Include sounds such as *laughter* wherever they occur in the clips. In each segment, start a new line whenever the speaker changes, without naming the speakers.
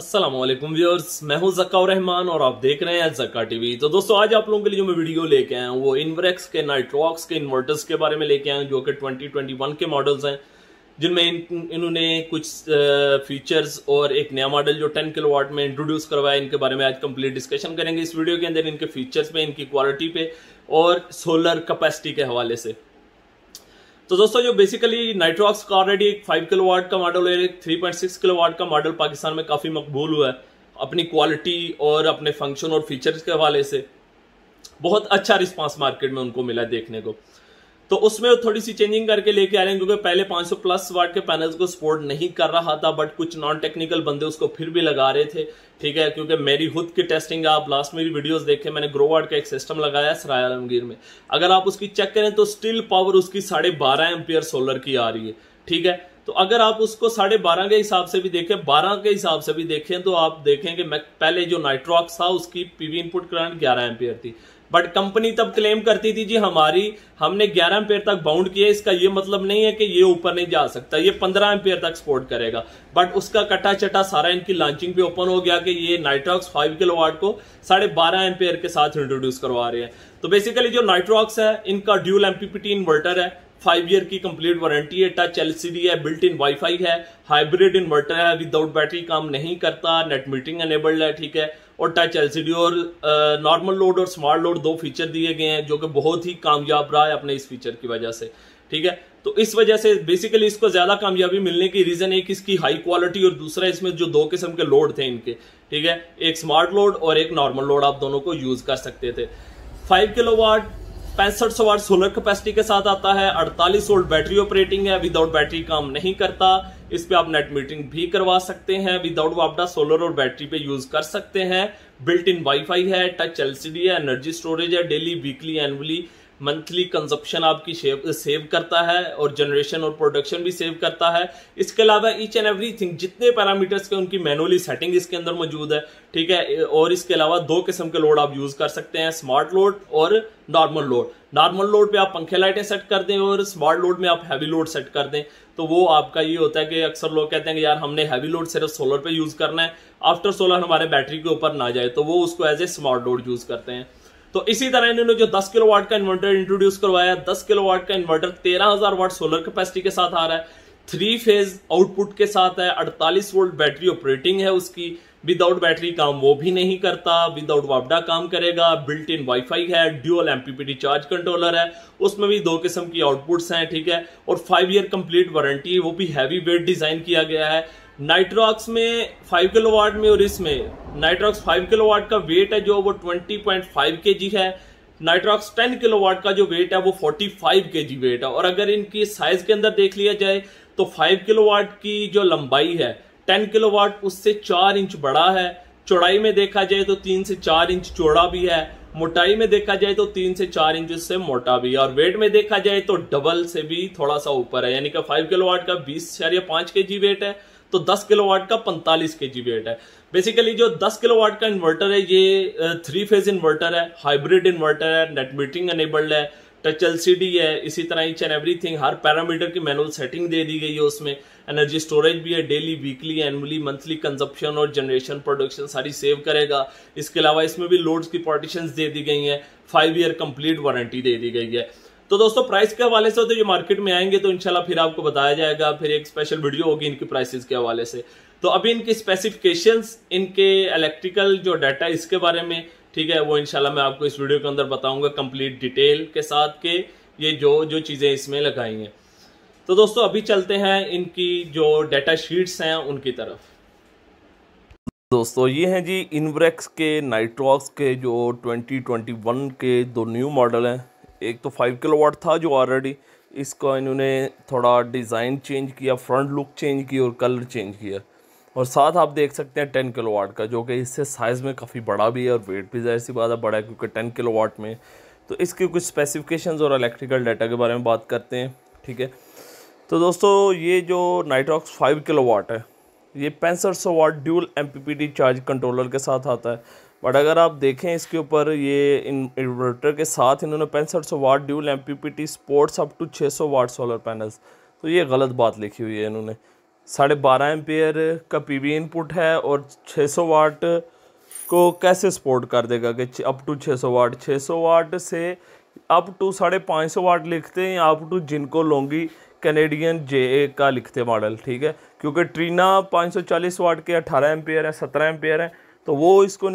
असलम व्यवर्स मैं हूँ जक्का रहमान और आप देख रहे हैं जक्का टीवी तो दोस्तों आज आप लोगों के लिए जो मैं वीडियो लेके आया हूँ वो इनवरेक्स के नाइट्रॉक्स के इन्वर्टर्स के बारे में लेके आया जो कि 2021 के मॉडल्स हैं जिनमें इन, इन्होंने कुछ फीचर्स और एक नया मॉडल जो 10 किलो में इंट्रोड्यूस करवाया इनके बारे में आज कम्प्लीट डिस्कशन करेंगे इस वीडियो के अंदर इनके फीचर्स पे इनकी क्वालिटी पे और सोलर कैपेसिटी के हवाले से तो दोस्तों जो बेसिकली नाइट्रोक्स का ऑलरेडी एक फाइव किलो वाट का मॉडल है एक three point six kilowatt का मॉडल पाकिस्तान में काफ़ी मकबूल हुआ है अपनी क्वालिटी और अपने फंक्शन और फीचर्स के हवाले से बहुत अच्छा रिस्पांस मार्केट में उनको मिला देखने को तो उसमें थोड़ी सी चेंजिंग करके लेके आ रहे हैं क्योंकि पहले 500 प्लस वाट के पैनल्स को सपोर्ट नहीं कर रहा था बट कुछ नॉन टेक्निकल बंदे उसको फिर भी लगा रहे थे ठीक है क्योंकि मेरी खुद की टेस्टिंग आप लास्ट मेरी वीडियोस देखे मैंने ग्रो का एक सिस्टम लगाया सराय आलमगीर में अगर आप उसकी चेक करें तो स्टिल पावर उसकी साढ़े बारह एम्पियर सोलर की आ रही है ठीक है तो अगर आप उसको साढ़े बारह के हिसाब से भी देखें बारह के हिसाब से भी देखें तो आप देखेंगे कि पहले जो नाइट्रॉक्स था उसकी पीवी इनपुट करंट ग्यारह एम्पियर थी बट कंपनी तब क्लेम करती थी जी हमारी हमने 11 एम्पेयर तक बाउंड किया इसका ये मतलब नहीं है कि ये ऊपर नहीं जा सकता ये 15 एम्पेयर तक सपोर्ट करेगा बट उसका कटा चटा सारा इनकी लॉन्चिंग पे ओपन हो गया कि ये नाइट्रॉक्स 5 किलोवाट को साढ़े बारह एम्पेयर के साथ इंट्रोड्यूस करवा रहे हैं तो बेसिकली जो नाइट्रॉक्स है इनका ड्यूल एमपीपीटी इन्वर्टर है फाइव ईयर की कंप्लीट वारंटी है टच एलसीडी है बिल्ट इन वाईफाई है हाइब्रिड इन्वर्टर है विदाउट बैटरी काम नहीं करता नेट मीटिंग एनेबल्ड है ठीक है और टच एल और नॉर्मल लोड और स्मार्ट लोड दो फीचर दिए गए हैं जो कि बहुत ही कामयाब रहा है अपने इस फीचर की वजह से ठीक है तो इस वजह से बेसिकली इसको ज़्यादा कामयाबी मिलने की रीज़न एक इसकी हाई क्वालिटी और दूसरा इसमें जो दो किस्म के लोड थे इनके ठीक है एक स्मार्ट लोड और एक नॉर्मल लोड आप दोनों को यूज़ कर सकते थे फाइव किलो वाट पैंसठ सौ वाट सोलर कैपेसिटी के साथ आता है 48 वोल्ट बैटरी ऑपरेटिंग है विदाउट बैटरी काम नहीं करता इस पे आप नेट मीटिंग भी करवा सकते हैं विदाउट वापडा सोलर और बैटरी पे यूज कर सकते हैं बिल्ट इन वाईफाई है टच एलसीडी है एनर्जी स्टोरेज है daily weekly annually monthly consumption आपकी सेव सेव करता है और जनरेशन और प्रोडक्शन भी सेव करता है इसके अलावा ईच एंड एवरी थिंग जितने पैरामीटर्स के उनकी मैनुअली सेटिंग इसके अंदर मौजूद है ठीक है और इसके अलावा दो किस्म के लोड आप यूज़ कर सकते हैं स्मार्ट लोड और नॉर्मल लोड नॉर्मल लोड पे आप पंखे लाइटें सेट कर दें और स्मार्ट लोड में आप हैवी लोड सेट कर दें तो वो आपका ये होता है कि अक्सर लोग कहते हैं कि यार हमने हैवी लोड सिर्फ सोलर पे यूज़ करना है आफ्टर सोलर हमारे बैटरी के ऊपर ना जाए तो वो उसको as a smart load use करते हैं तो इसी तरह इन्होंने जो 10 किलो वाट का इन्वर्टर इंट्रोड्यूस करवाया 10 किलो वाट का इन्वर्टर 13000 वाट सोलर कैपेसिटी के साथ आ रहा है थ्री फेज आउटपुट के साथ है 48 वोल्ट बैटरी ऑपरेटिंग है उसकी विदाउट बैटरी काम वो भी नहीं करता विदाउट वापडा काम करेगा बिल्ट इन वाईफाई है ड्यूअल एमपीपीटी चार्ज कंट्रोलर है उसमें भी दो किस्म की आउटपुट्स हैं ठीक है और फाइव ईयर कंप्लीट वारंटी वो भी हैवी वेट डिज़ाइन किया गया है नाइट्रॉक्स में 5 वाट में और इसमें नाइट्रॉक्स 5 वाट का वेट है जो वो 20.5 जी है नाइट्रॉक्स 10 वाट का जो वेट है वो 45 जी वेट है और अगर इनकी साइज के अंदर देख लिया जाए तो 5 वाट की जो लंबाई है 10 वाट उससे 4 इंच बड़ा है चौड़ाई में देखा जाए तो 3 से 4 इंच चौड़ा भी है मोटाई में देखा जाए तो तीन से चार इंच से मोटा भी है और वेट में देखा जाए तो डबल से भी थोड़ा सा ऊपर है यानी कि फाइव किलो वाट का बीस या पांच के जी वेट है तो 10 किलोवाट का 45 के जी वेट है बेसिकली जो 10 किलोवाट का इन्वर्टर है ये थ्री फेज इन्वर्टर है हाइब्रिड इन्वर्टर है नेट मीटिंग अनेबल्ड है टच एलसीडी है इसी तरह ईच एंड एवरीथिंग हर पैरामीटर की मैनुअल सेटिंग दे दी गई है उसमें एनर्जी स्टोरेज भी है daily weekly annually monthly consumption और जनरेशन प्रोडक्शन सारी सेव करेगा इसके अलावा इसमें भी लोड्स की पार्टीशन दे दी गई हैं फाइव ईयर कंप्लीट वारंटी दे दी गई है तो दोस्तों प्राइस के हवाले से होते जो मार्केट में आएंगे तो इनशाला फिर आपको बताया जाएगा फिर एक स्पेशल वीडियो होगी इनकी प्राइसेस के हवाले से तो अभी इनकी स्पेसिफिकेशंस इनके इलेक्ट्रिकल जो डाटा इसके बारे में ठीक है वो इनशाला मैं आपको इस वीडियो के अंदर बताऊंगा कंप्लीट डिटेल के साथ के ये जो जो चीज़ें इसमें लगाई हैं तो दोस्तों अभी चलते हैं इनकी जो डाटा शीट्स हैं उनकी तरफ दोस्तों ये हैं जी इनवरेक्स के नाइट्रॉक्स के जो 2021 के दो न्यू मॉडल हैं एक तो फाइव किलो वाट था जो ऑलरेडी इसका इन्होंने थोड़ा डिज़ाइन चेंज किया फ्रंट लुक चेंज की और कलर चेंज किया और साथ आप देख सकते हैं टेन किलो वाट का जो कि इससे साइज़ में काफ़ी बड़ा भी है और वेट भी जाहिर सी बात है बड़ा है क्योंकि टेन किलो वाट में तो इसके कुछ स्पेसिफिकेशन और इलेक्ट्रिकल डाटा के बारे में बात करते हैं ठीक है तो दोस्तों ये जो नाइट्रॉक्स फाइव किलो वाट है ये पैंसठ सौ watt dual M charge controller के साथ आता है बट अगर आप देखें इसके ऊपर ये इन्वर्टर के साथ इन्होंने पैंसठ सौ watt dual M P P T supports up to छः सौ वाट सोलर पैनल्स तो ये गलत बात लिखी हुई है इन्होंने साढ़े बारह एम्पेयर का वी इनपुट है और 600 वाट को कैसे सपोर्ट कर देगा कि अप टू 600 वाट 600 वाट से अप टू साढ़े पाँच सौ वाट लिखते हैं अप टू जिनको लोंगी कैनेडियन जे ए का लिखते मॉडल ठीक है क्योंकि ट्रीना चालीस वाट के अठारह एम्पेयर हैं सत्रह एम्पेयर हैं तो वो इसको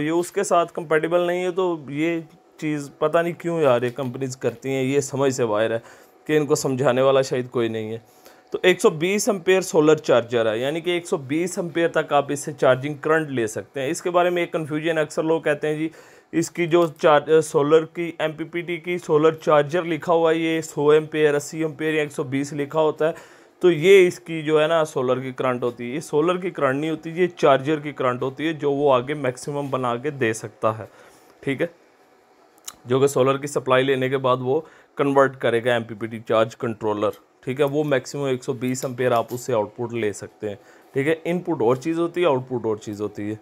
ये उसके साथ कंपेटेबल नहीं है तो ये चीज़ पता नहीं क्यों यार ये कंपनीज करती हैं ये समझ से बाहर है कि इनको समझाने वाला शायद कोई नहीं है तो 120 एम्पेयर सोलर चार्जर है यानी कि 120 एम्पेयर तक आप इससे चार्जिंग करंट ले सकते हैं इसके बारे में एक कन्फ्यूजन अक्सर लोग कहते हैं जी इसकी जो चार्ज सोलर की एम की सोलर चार्जर लिखा हुआ है ये सौ एम पेयर अस्सी एम या एक लिखा होता है तो ये इसकी जो है ना सोलर की करंट होती है ये सोलर की करंट नहीं होती ये चार्जर की करंट होती है जो वो आगे मैक्सिमम बना के दे सकता है ठीक है जो कि सोलर की सप्लाई लेने के बाद वो कन्वर्ट करेगा एम चार्ज कंट्रोलर ठीक है वो मैक्सिमम 120 सौ आप उससे आउटपुट ले सकते हैं ठीक है इनपुट और चीज़ होती है आउटपुट और चीज़ होती है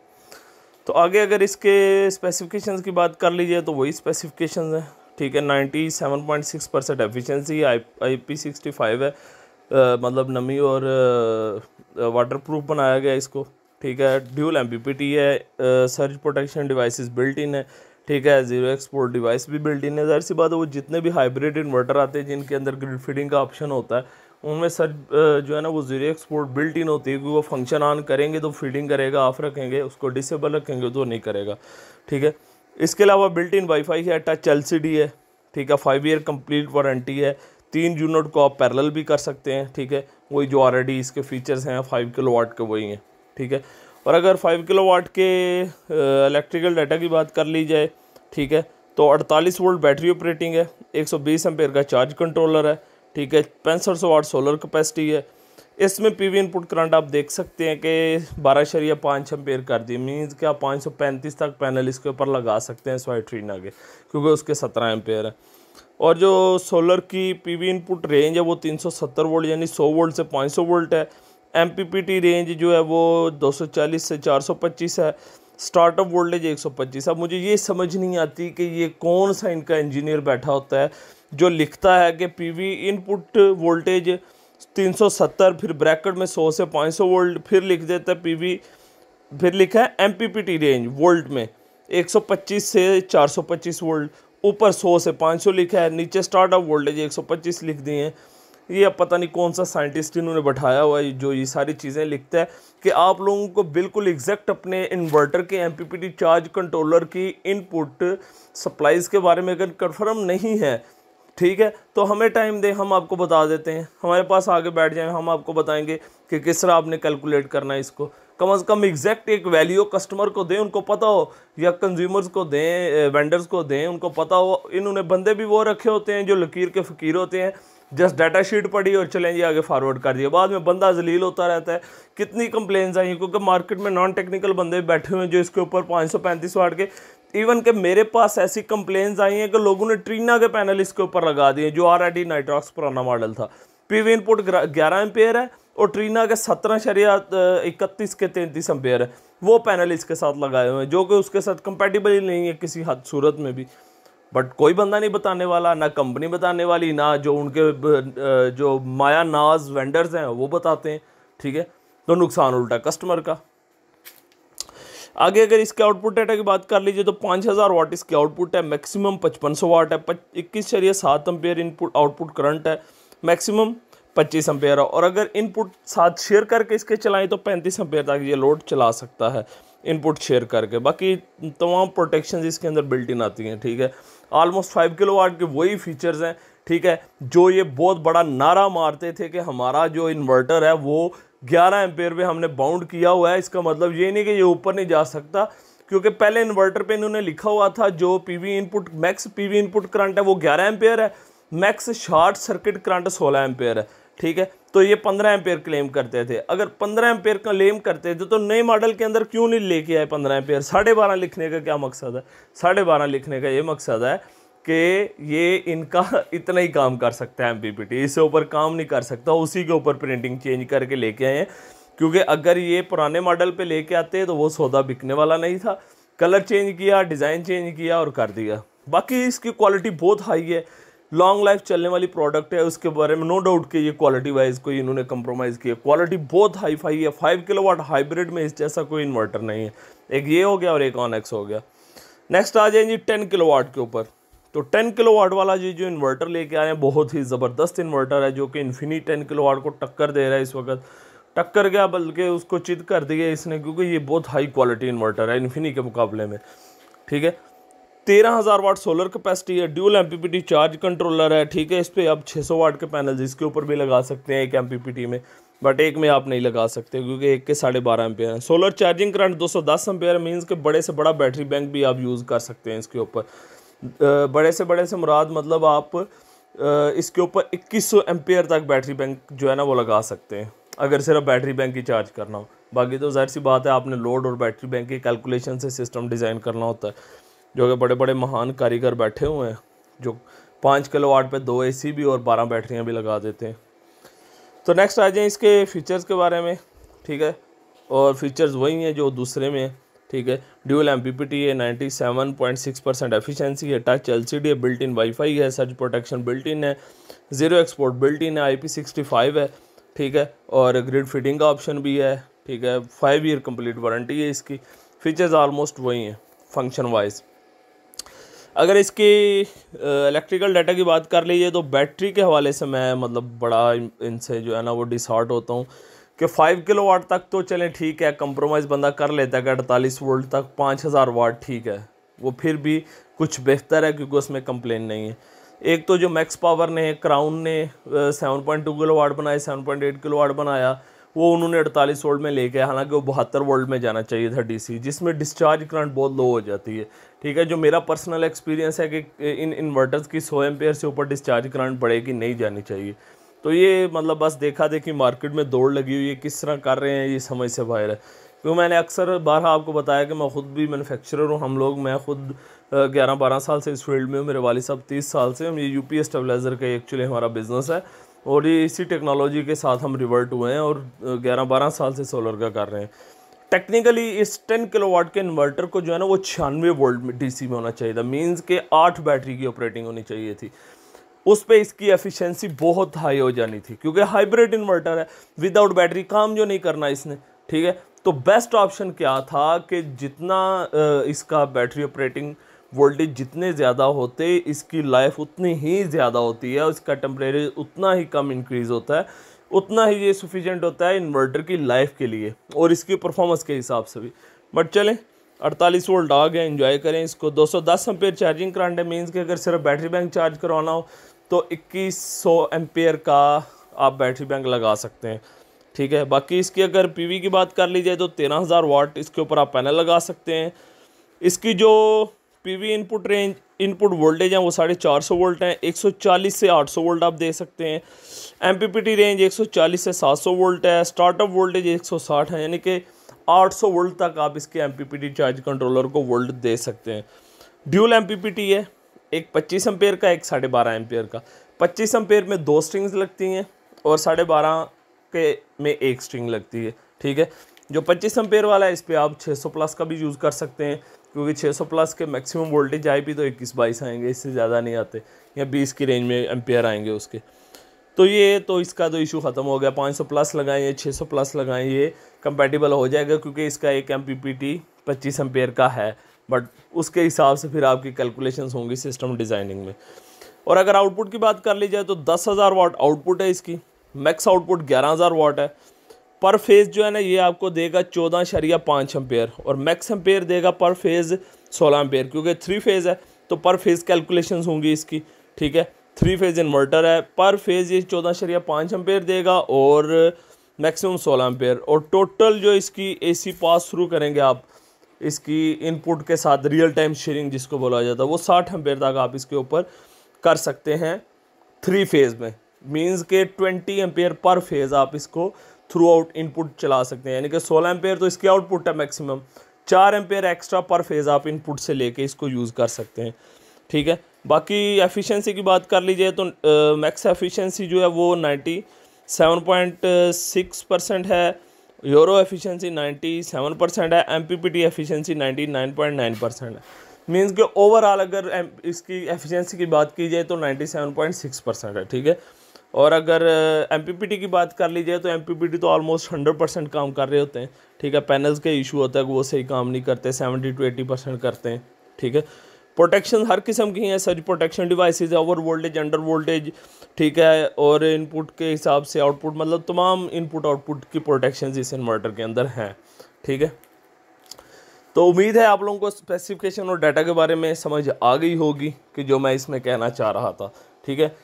तो आगे अगर इसके स्पेसिफिकेशन की बात कर लीजिए तो वही स्पेसिफिकेशन है ठीक है 97.6 percent efficiency I I P sixty five है मतलब नमी और वाटरप्रूफ बनाया गया इसको ठीक है ड्यूल एम है surge protection devices built in है ठीक है जीरो एक्सपोर्ट डिवाइस भी बिल्ट इन है जाहिर सी बात है वो जितने भी हाइब्रिड इन्वर्टर आते हैं जिनके अंदर ग्रिड फीडिंग का ऑप्शन होता है उनमें सर्च जो है ना वो जीरो एक्सपोर्ट बिल्ट इन होती है क्योंकि वो फंक्शन ऑन करेंगे तो फीडिंग करेगा ऑफ रखेंगे उसको डिसेबल रखेंगे तो नहीं करेगा ठीक है इसके अलावा बिल्ट इन वाईफाई है टच एल है ठीक है फाइव ईयर कंप्लीट वारंटी है तीन यूनिट को आप पैरेलल भी कर सकते हैं ठीक है वही जो ऑलरेडी इसके फीचर्स हैं फाइव किलो वाट के वही हैं ठीक है और अगर फाइव किलो वाट के इलेक्ट्रिकल डाटा की बात कर ली जाए ठीक है तो 48 वोल्ट बैटरी ऑपरेटिंग है 120 सौ का चार्ज कंट्रोलर है ठीक है पैंसठ सौ वाट सोलर कैपेसिटी है इसमें पीवी इनपुट करंट आप देख सकते हैं कि बारह शरिया पाँच एम्पेयर कर दिए मीन्स कि आप पाँच सौ पैंतीस तक पैनल इसके ऊपर लगा सकते हैं स्वाइट्रीना के क्योंकि उसके सत्रह एम्पेयर हैं और जो सोलर की पीवी इनपुट रेंज है वो 370 वोल्ट यानी 100 वोल्ट से 500 वोल्ट है एमपीपीटी रेंज जो है वो 240 से 425 है स्टार्टअप वोल्टेज 125 अब मुझे ये समझ नहीं आती कि ये कौन सा इनका इंजीनियर बैठा होता है जो लिखता है कि पीवी इनपुट वोल्टेज 370 फिर ब्रैकेट में 100 से 500 वोल्ट फिर लिख देता है पीवी फिर लिखा है एमपीपीटी रेंज वोल्ट में पच्चीस से पच्चीस वोल्ट ऊपर 100 से 500 लिखा है नीचे स्टार्टअप वोल्टेज 125 लिख दिए हैं ये अब पता नहीं कौन सा साइंटिस्ट इन्होंने बैठाया हुआ है जो ये सारी चीज़ें लिखता है कि आप लोगों को बिल्कुल एग्जैक्ट अपने इन्वर्टर के एम चार्ज कंट्रोलर की इनपुट सप्लाईज़ के बारे में अगर कन्फर्म नहीं है ठीक है तो हमें टाइम दें हम आपको बता देते हैं हमारे पास आगे बैठ जाएं हम आपको बताएंगे कि किस तरह आपने कैलकुलेट करना है इसको कम अज़ कम एग्जैक्ट एक वैल्यू कस्टमर को दें उनको पता हो या कंज्यूमर्स को दें वेंडर्स को दें उनको पता हो इन्होंने बंदे भी वो रखे होते हैं जो लकीर के फ़कीर होते हैं जस्ट डाटा शीट पढ़ी और चलें ये आगे फॉरवर्ड कर दिए बाद में बंदा जलील होता रहता है कितनी कंप्लेन आई हैं क्योंकि मार्केट में नॉन टेक्निकल बंदे बैठे हुए हैं जो इसके ऊपर पाँच सौ पैंतीस वाट के इवन के मेरे पास ऐसी कंप्लेंट्स आई हैं कि लोगों ने ट्रीना के पैनल इसके ऊपर लगा दिए जो आर आई डी नाइट्रॉक्स पुराना मॉडल था पी वी इनपुट ग्यारह एम्पेयर है और ट्रीना के सत्रह शरिया इकतीस के तैंतीस अम्पेयर है वो पैनल इसके साथ लगाए हुए हैं जो कि उसके साथ कंपेटिबल ही नहीं है किसी हद सूरत में भी बट कोई बंदा नहीं बताने वाला ना कंपनी बताने वाली ना जो उनके जो माया नाज वेंडर्स हैं वो बताते हैं ठीक है तो नुकसान उल्टा कस्टमर का आगे अगर इसके आउटपुट डाटा की बात कर लीजिए तो पाँच हज़ार वाट इसके आउटपुट है मैक्सिमम पचपन सौ वाट है इक्कीस शरीय सात अम्पेयर इनपुट आउटपुट करंट है मैक्सिमम पच्चीस एम्पेयर और अगर इनपुट साथ शेयर करके इसके चलाएं तो पैंतीस एम्पेयर तक ये लोड चला सकता है इनपुट शेयर करके बाकी तमाम प्रोटेक्शन इसके अंदर बिल्ट इन आती हैं ठीक है ऑलमोस्ट फाइव किलो वाट के वही फीचर्स हैं ठीक है जो ये बहुत बड़ा नारा मारते थे कि हमारा जो इन्वर्टर है वो ग्यारह एम्पेयर पे हमने बाउंड किया हुआ है इसका मतलब ये नहीं कि ये ऊपर नहीं जा सकता क्योंकि पहले इन्वर्टर पे इन्होंने लिखा हुआ था जो PV input max PV input current है वो ग्यारह एम्पेयर है मैक्स शॉर्ट सर्किट करंट सोलह एम्पेयर है ठीक है तो ये पंद्रह एम्पेयर क्लेम करते थे अगर पंद्रह एम्पेयर क्लेम करते थे तो नए मॉडल के अंदर क्यों नहीं लेके आए पंद्रह एम्पेयर साढ़े बारह लिखने का क्या मकसद है साढ़े बारह लिखने का ये मकसद है कि ये इनका *laughs* इतना ही काम कर सकता है एम इससे ऊपर काम नहीं कर सकता उसी के ऊपर प्रिंटिंग चेंज करके लेके आए हैं क्योंकि अगर ये पुराने मॉडल पर लेके आते तो वो सौदा बिकने वाला नहीं था कलर चेंज किया डिज़ाइन चेंज किया और कर दिया बाकी इसकी क्वालिटी बहुत हाई है लॉन्ग लाइफ चलने वाली प्रोडक्ट है उसके बारे में नो डाउट कि ये क्वालिटी वाइज कोई इन्होंने कंप्रोमाइज़ किया क्वालिटी बहुत हाई फाई है फाइव किलो वाट हाइब्रिड में इस जैसा कोई इन्वर्टर नहीं है एक ये हो गया और एक ऑन एक्स हो गया नेक्स्ट आ जाए जी टेन किलो वाट के ऊपर तो टेन किलो वाट वाला जी जो इन्वर्टर लेके आए हैं बहुत ही ज़बरदस्त इन्वर्टर है जो कि इन्फिनी टेन किलो वाट को टक्कर दे रहा है इस वक्त टक्कर गया बल्कि उसको चिद कर दिया इसने क्योंकि ये बहुत हाई क्वालिटी इन्वर्टर है इन्फिनी के मुकाबले में ठीक है तेरह हज़ार वाट सोलर कैपेसिटी है ड्यूल एम चार्ज कंट्रोलर है ठीक है इस पर आप छः सौ वाट के पैनल इसके ऊपर भी लगा सकते हैं एक एम में बट एक में आप नहीं लगा सकते क्योंकि एक के साढ़े बारह एम्पेयर हैं सोलर चार्जिंग करंट दो सौ दस एम्पेयर मीन्स के बड़े से बड़ा बैटरी बैंक भी आप यूज़ कर सकते हैं इसके ऊपर बड़े से बड़े से मुराद मतलब आप इसके ऊपर इक्कीस सौ एम्पेयर तक बैटरी बैंक जो है ना वो लगा सकते हैं अगर सिर्फ बैटरी बैंक ही चार्ज करना हो बाकी तो जाहिर सी बात है आपने लोड और बैटरी बैंक की कैलकुलेशन से सिस्टम डिज़ाइन करना होता है जो कि बड़े बड़े महान कारीगर बैठे हुए हैं जो पाँच किलो वाट पर दो ए भी और बारह बैटरियाँ भी लगा देते हैं तो नेक्स्ट आ जाए इसके फीचर्स के बारे में ठीक है और फीचर्स वही हैं जो दूसरे में ठीक है dual M P P T है ninety seven point six percent efficiency है टच एल सी डी है बिल्ट इन वाई फाई है सर्च प्रोटेक्शन बिल्ट इन है ज़ीरो एक्सपोर्ट बिल्ट इन है आई पी सिक्सटी फाइव है ठीक है और ग्रिड फिटिंग का ऑप्शन भी है ठीक है फाइव ईयर कंप्लीट वारंटी है इसकी फीचर्स आलमोस्ट वही हैं फंक्शन वाइज अगर इसकी इलेक्ट्रिकल डाटा की बात कर लीजिए तो बैटरी के हवाले से मैं मतलब बड़ा इनसे जो है ना वो डिसहार्ट होता हूँ कि फाइव किलो वाट तक तो चलें ठीक है कंप्रोमाइज़ बंदा कर लेता है कि अड़तालीस वोल्ट तक पाँच हज़ार वाट ठीक है वो फिर भी कुछ बेहतर है क्योंकि उसमें कंप्लेन नहीं है एक तो जो मैक्स पावर ने क्राउन ने seven point two kilowatt बनाया seven point eight kilowatt बनाया वो उन्होंने 48 वोल्ट में ले गया हालांकि वो बहत्तर वोल्ट में जाना चाहिए था डीसी जिसमें डिस्चार्ज करंट बहुत लो हो जाती है ठीक है जो मेरा पर्सनल एक्सपीरियंस है कि इन इन्वर्टर्स की सौ एम से ऊपर डिस्चार्ज करंट बढ़ेगी नहीं जानी चाहिए तो ये मतलब बस देखा देखी मार्केट में दौड़ लगी हुई है किस तरह कर रहे हैं ये समझ से बाहर है क्यों मैंने अक्सर बारह आपको बताया कि मैं ख़ुद भी मैनुफेक्चरर हूँ हम लोग मैं खुद ग्यारह बारह साल से इस फील्ड में हूँ मेरे वाली साहब तीस साल से हम ये यू पी स्टेबलाइज़र का एक्चुअली हमारा बिज़नेस है और ये इसी टेक्नोलॉजी के साथ हम रिवर्ट हुए हैं और ग्यारह बारह साल से सोलर का कर रहे हैं टेक्निकली इस 10 किलोवाट के इन्वर्टर को जो है ना वो छियानवे वोल्ट में डीसी में होना चाहिए था मींस के आठ बैटरी की ऑपरेटिंग होनी चाहिए थी उस पर इसकी एफिशिएंसी बहुत हाई हो जानी थी क्योंकि हाइब्रिड इन्वर्टर है विदाउट बैटरी काम जो नहीं करना इसने ठीक है तो बेस्ट ऑप्शन क्या था कि जितना इसका बैटरी ऑपरेटिंग वोल्टेज जितने ज़्यादा होते इसकी लाइफ उतनी ही ज़्यादा होती है इसका टेम्परेचर उतना ही कम इंक्रीज़ होता है उतना ही ये सफिशेंट होता है इन्वर्टर की लाइफ के लिए और इसकी परफॉर्मेंस के हिसाब से भी बट चलें अड़तालीस वोल्ट आ गए इन्जॉय करें इसको दो सौ दस एम्पेयर चार्जिंग करंट मीन्स कि अगर सिर्फ बैटरी बैंक चार्ज करवाना हो तो इक्कीस सौ का आप बैटरी बैंक लगा सकते हैं ठीक है बाकी इसकी अगर पीवी की बात कर ली जाए तो तेरह हज़ार वाट इसके ऊपर आप पैनल लगा सकते हैं इसकी जो PV input range input voltage हैं वो साढ़े चार सौ वोल्ट हैं एक सौ चालीस से आठ सौ वोल्ट आप दे सकते हैं M P P T range एक सौ चालीस से सात सौ वोल्ट है स्टार्टअप वोल्टेज एक सौ साठ है यानी कि आठ सौ वोल्ट तक आप इसके M P P T charge controller को वोल्ट दे सकते हैं dual M P P T है एक पच्चीस एम्पेयर का एक साढ़े बारह एम्पेयर का पच्चीस एम्पेयर में दो स्ट्रिंग्स लगती हैं और साढ़े बारह के में एक स्ट्रिंग लगती है ठीक है जो पच्चीस एम्पेयर वाला है इस पर आप छः सौ प्लस का भी यूज़ कर सकते हैं क्योंकि 600 प्लस के मैक्सिमम वोल्टेज आए भी तो इक्कीस बाईस आएंगे इससे ज़्यादा नहीं आते या बीस की रेंज में एम्पेयर आएंगे उसके तो ये तो इसका तो इशू ख़त्म हो गया 500 प्लस लगाएं ये 600 प्लस लगाएं ये कंपेटिबल हो जाएगा क्योंकि इसका एक एम पी पी टी पच्चीस एम्पेयर का है बट उसके हिसाब से फिर आपकी कैलकुलेशन होंगी सिस्टम डिज़ाइनिंग में और अगर आउटपुट की बात कर ली जाए तो दस हज़ार वाट आउटपुट है इसकी मैक्स आउटपुट ग्यारह हज़ार वाट है पर फेज़ जो है ना ये आपको देगा चौदह शरिया पाँच एम्पेयर और मैक्स एम्पेयर देगा पर फेज़ सोलह एम्पेयर क्योंकि थ्री फेज़ है तो पर फेज़ कैलकुलेशंस होंगी इसकी ठीक है थ्री फेज़ इन्वर्टर है पर फेज़ ये चौदह शरिया पाँच एम्पेयर देगा और मैक्सिमम सोलह एम्पेयर और टोटल जो इसकी सी पास थ्रू करेंगे आप इसकी इनपुट के साथ रियल टाइम शेयरिंग जिसको बोला जाता है वो साठ एम्पेयर तक आप इसके ऊपर कर सकते हैं थ्री फेज़ में मीन्स के ट्वेंटी एम्पेयर पर फेज़ आप इसको थ्रू आउट इनपुट चला सकते हैं यानी कि सोलह एम्पेयर तो इसकी आउटपुट है मैक्सिमम चार एम्पेयर एक्स्ट्रा पर फेज़ आप इनपुट से लेके इसको यूज़ कर सकते हैं ठीक है बाकी एफिशिएंसी की बात कर लीजिए तो मैक्स एफिशिएंसी जो है वो ninety seven point six percent है euro efficiency ninety seven percent है M P P T efficiency ninety nine point nine percent है मीन्स के ओवरऑल अगर इसकी एफिशिएंसी की बात की जाए तो ninety seven point six percent है ठीक है और अगर एम की बात कर ली जाए तो एम तो ऑलमोस्ट हंड्रेड परसेंट काम कर रहे होते हैं ठीक है पैनल्स के इशू होता है वो सही काम नहीं करते सेवेंटी टू एटी परसेंट करते हैं ठीक है प्रोटेक्शन हर किस्म की हैं such protection devices over voltage under voltage ठीक है और इनपुट के हिसाब से आउटपुट मतलब तमाम इनपुट आउटपुट की प्रोटेक्शन इस इन्वर्टर के अंदर हैं ठीक है तो उम्मीद है आप लोगों को स्पेसिफिकेशन और डाटा के बारे में समझ आ गई होगी कि जो मैं इसमें कहना चाह रहा था ठीक है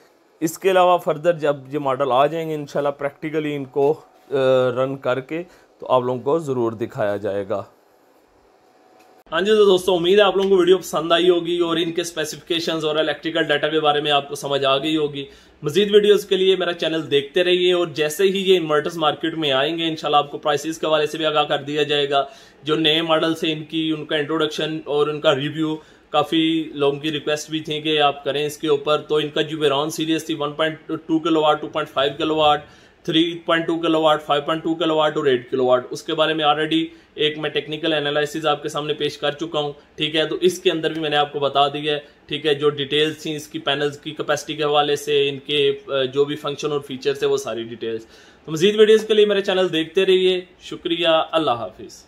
इसके अलावा फर्दर जब ये मॉडल आ जाएंगे इन प्रैक्टिकली इनको रन करके तो आप लोगों को ज़रूर दिखाया जाएगा हाँ जी तो दोस्तों उम्मीद है आप लोगों को वीडियो पसंद आई होगी और इनके स्पेसिफिकेशंस और इलेक्ट्रिकल डाटा के बारे में आपको समझ आ गई होगी मजीद वीडियोस के लिए मेरा चैनल देखते रहिए और जैसे ही ये इन्वर्टर्स मार्केट में आएंगे इनशाला आपको प्राइसेस के बारे से भी आगाह कर दिया जाएगा जो नए मॉडल हैं इनकी उनका इंट्रोडक्शन और उनका रिव्यू काफ़ी लोगों की रिक्वेस्ट भी थी कि आप करें इसके ऊपर तो इनका जो बेरॉन सीरीज थी 1.2 kilowatt five point two kilowatt और एट किलो वाट उसके बारे में ऑलरेडी एक मैं टेक्निकल एनालिसिस आपके सामने पेश कर चुका हूं ठीक है तो इसके अंदर भी मैंने आपको बता दी है ठीक है जो डिटेल्स थी इसकी पैनल्स की कैपेसिटी के हवाले से इनके जो भी फंक्शन और फीचर्स है वो सारी डिटेल्स तो मजीद वीडियोज़ के लिए मेरे चैनल देखते रहिए शुक्रिया अल्लाह हाफिज़